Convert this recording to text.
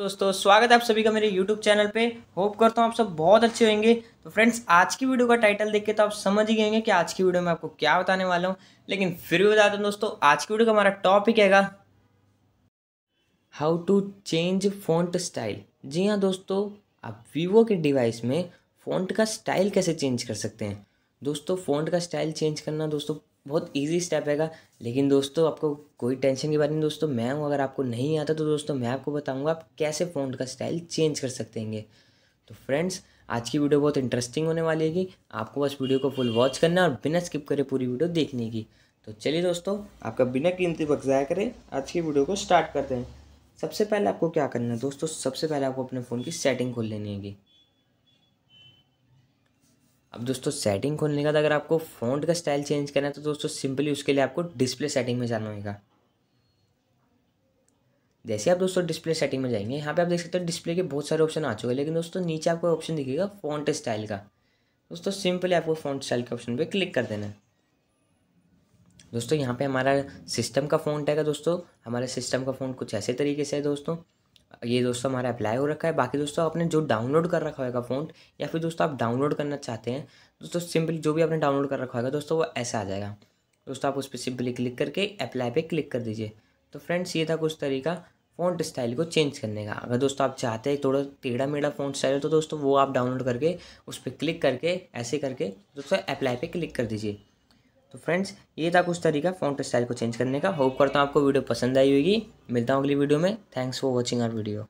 दोस्तों स्वागत है आप सभी का मेरे YouTube चैनल पे होप करता हूँ आप सब बहुत अच्छे होंगे तो फ्रेंड्स आज की वीडियो का टाइटल देख के तो आप समझ ही गए होंगे कि आज की वीडियो में आपको क्या बताने वाला हूँ लेकिन फिर भी बताते हैं दोस्तों आज की वीडियो का हमारा टॉपिक हैगा how to change font style जी हाँ दोस्तों आप वीवो के डिवाइस में फोन का स्टाइल कैसे चेंज कर सकते हैं दोस्तों फोन का स्टाइल चेंज करना दोस्तों बहुत इजी स्टेप हैगा लेकिन दोस्तों आपको कोई टेंशन की बात नहीं दोस्तों मैं हूँ अगर आपको नहीं आता तो दोस्तों मैं आपको बताऊँगा आप कैसे फ़ॉन्ट का स्टाइल चेंज कर सकते हैं तो फ्रेंड्स आज की वीडियो बहुत इंटरेस्टिंग होने वाली है कि आपको बस वीडियो को फुल वॉच करना और बिना स्किप करे पूरी वीडियो देखने की तो चलिए दोस्तों आपका बिना कीमती वक्त ज़ाया करें आज की वीडियो को स्टार्ट करते हैं सबसे पहले आपको क्या करना है दोस्तों सबसे पहले आपको अपने फ़ोन की सेटिंग खोल लेनी है अब दोस्तों सेटिंग खोलने का तो अगर आपको फ़ॉन्ट का स्टाइल चेंज करना है तो दोस्तों सिंपली उसके लिए आपको डिस्प्ले सेटिंग में जाना होगा जैसे आप दोस्तों डिस्प्ले सेटिंग में जाएंगे यहाँ पे आप देख सकते हो डिस्प्ले के बहुत सारे ऑप्शन आ चुके हैं लेकिन दोस्तों नीचे आपको ऑप्शन दिखेगा फ़ॉन्ट स्टाइल का दोस्तों सिंपली आपको फ़ॉन्ट स्टाइल के ऑप्शन पे क्लिक कर देना है दोस्तों यहाँ पे हमारा सिस्टम का फ़ॉन्ट आएगा दोस्तों हमारे सिस्टम का फ़ॉन्ट कुछ ऐसे तरीके से है दोस्तों ये दोस्तों हमारा अप्लाई हो रखा है बाकी दोस्तों आपने जो डाउनलोड कर रखा होगा फ़ोन या फिर दोस्तों आप डाउनलोड करना चाहते हैं दोस्तों सिंपली जो भी आपने डाउनलोड कर रखा होगा दोस्तों वो ऐसा आ जाएगा दोस्तों आप उस पर सिंपली क्लिक करके अप्लाई पे क्लिक कर दीजिए तो फ्रेंड्स ये था कुछ तरीका फ़ोन स्टाइल को चेंज करने का अगर दोस्तों आप चाहते हैं थोड़ा टेढ़ा मेढ़ा फ़ोन स्टाइल तो दोस्तों वो आप डाउनलोड करके उस पर क्लिक करके ऐसे करके दोस्तों अप्लाई पर क्लिक कर दीजिए तो फ्रेंड्स ये था कुछ तरीका फ़ॉन्ट स्टाइल को चेंज करने का होप करता हूँ आपको वीडियो पसंद आई होगी मिलता हूँ अगली वीडियो में thanks for watching our video